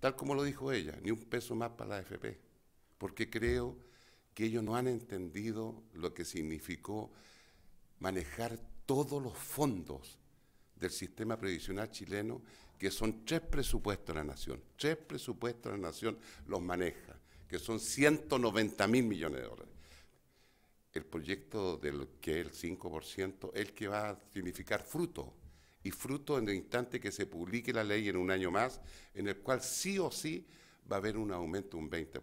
tal como lo dijo ella, ni un peso más para la FP, porque creo que ellos no han entendido lo que significó manejar todos los fondos del sistema previsional chileno, que son tres presupuestos de la nación, tres presupuestos de la nación los maneja, que son 190 mil millones de dólares. El proyecto del que el 5% es el que va a significar fruto y fruto en el instante que se publique la ley en un año más, en el cual sí o sí va a haber un aumento un 20%.